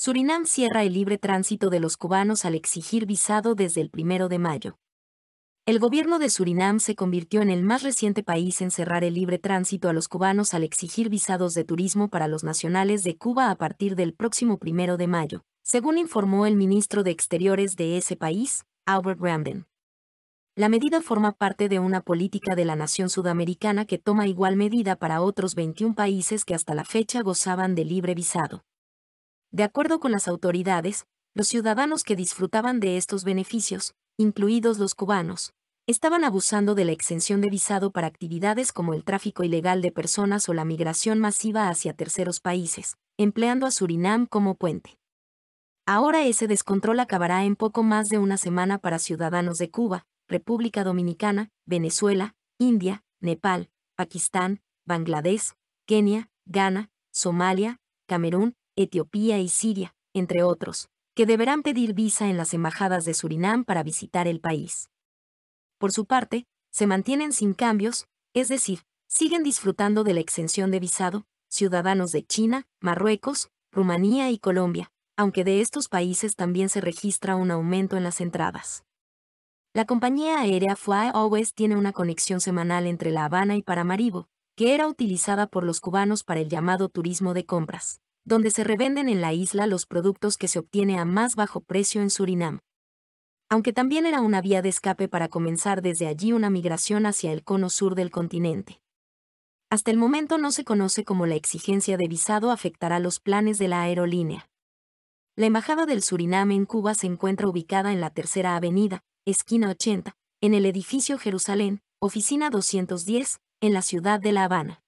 Surinam cierra el libre tránsito de los cubanos al exigir visado desde el primero de mayo. El gobierno de Surinam se convirtió en el más reciente país en cerrar el libre tránsito a los cubanos al exigir visados de turismo para los nacionales de Cuba a partir del próximo primero de mayo, según informó el ministro de Exteriores de ese país, Albert Ramden. La medida forma parte de una política de la nación sudamericana que toma igual medida para otros 21 países que hasta la fecha gozaban de libre visado. De acuerdo con las autoridades, los ciudadanos que disfrutaban de estos beneficios, incluidos los cubanos, estaban abusando de la exención de visado para actividades como el tráfico ilegal de personas o la migración masiva hacia terceros países, empleando a Surinam como puente. Ahora ese descontrol acabará en poco más de una semana para ciudadanos de Cuba, República Dominicana, Venezuela, India, Nepal, Pakistán, Bangladesh, Kenia, Ghana, Somalia, Camerún, Etiopía y Siria, entre otros, que deberán pedir visa en las embajadas de Surinam para visitar el país. Por su parte, se mantienen sin cambios, es decir, siguen disfrutando de la exención de visado, ciudadanos de China, Marruecos, Rumanía y Colombia, aunque de estos países también se registra un aumento en las entradas. La compañía aérea Fly Always tiene una conexión semanal entre La Habana y Paramaribo, que era utilizada por los cubanos para el llamado turismo de compras donde se revenden en la isla los productos que se obtiene a más bajo precio en Surinam. Aunque también era una vía de escape para comenzar desde allí una migración hacia el cono sur del continente. Hasta el momento no se conoce cómo la exigencia de visado afectará los planes de la aerolínea. La Embajada del Surinam en Cuba se encuentra ubicada en la Tercera Avenida, esquina 80, en el edificio Jerusalén, oficina 210, en la ciudad de La Habana.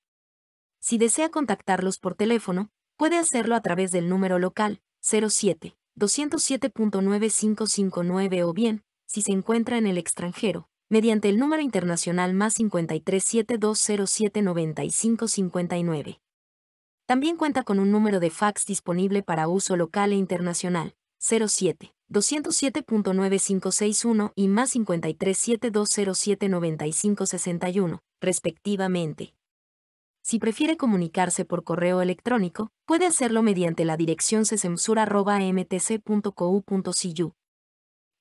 Si desea contactarlos por teléfono, puede hacerlo a través del número local 07 207.9559 o bien, si se encuentra en el extranjero, mediante el número internacional más 5372079559. 9559 También cuenta con un número de fax disponible para uso local e internacional, 07 207.9561 y más 5372079561, 9561 respectivamente. Si prefiere comunicarse por correo electrónico, puede hacerlo mediante la dirección censura.mtc.co.cu.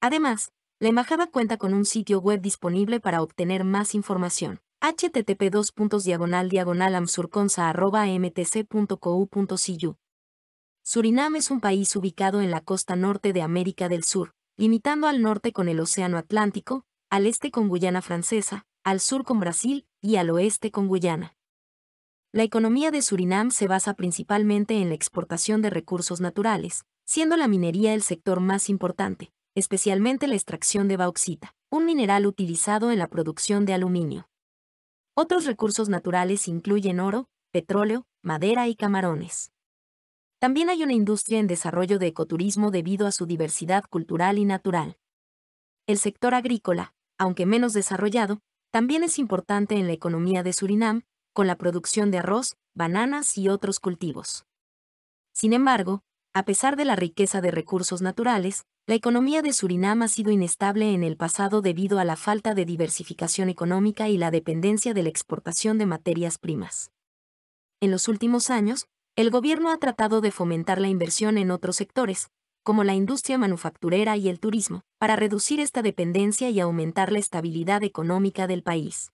Además, la embajada cuenta con un sitio web disponible para obtener más información. http amsurconsa.mtc.co.cu. Surinam es un país ubicado en la costa norte de América del Sur, limitando al norte con el Océano Atlántico, al este con Guyana Francesa, al sur con Brasil y al oeste con Guyana. La economía de Surinam se basa principalmente en la exportación de recursos naturales, siendo la minería el sector más importante, especialmente la extracción de bauxita, un mineral utilizado en la producción de aluminio. Otros recursos naturales incluyen oro, petróleo, madera y camarones. También hay una industria en desarrollo de ecoturismo debido a su diversidad cultural y natural. El sector agrícola, aunque menos desarrollado, también es importante en la economía de Surinam, con la producción de arroz, bananas y otros cultivos. Sin embargo, a pesar de la riqueza de recursos naturales, la economía de Surinam ha sido inestable en el pasado debido a la falta de diversificación económica y la dependencia de la exportación de materias primas. En los últimos años, el gobierno ha tratado de fomentar la inversión en otros sectores, como la industria manufacturera y el turismo, para reducir esta dependencia y aumentar la estabilidad económica del país.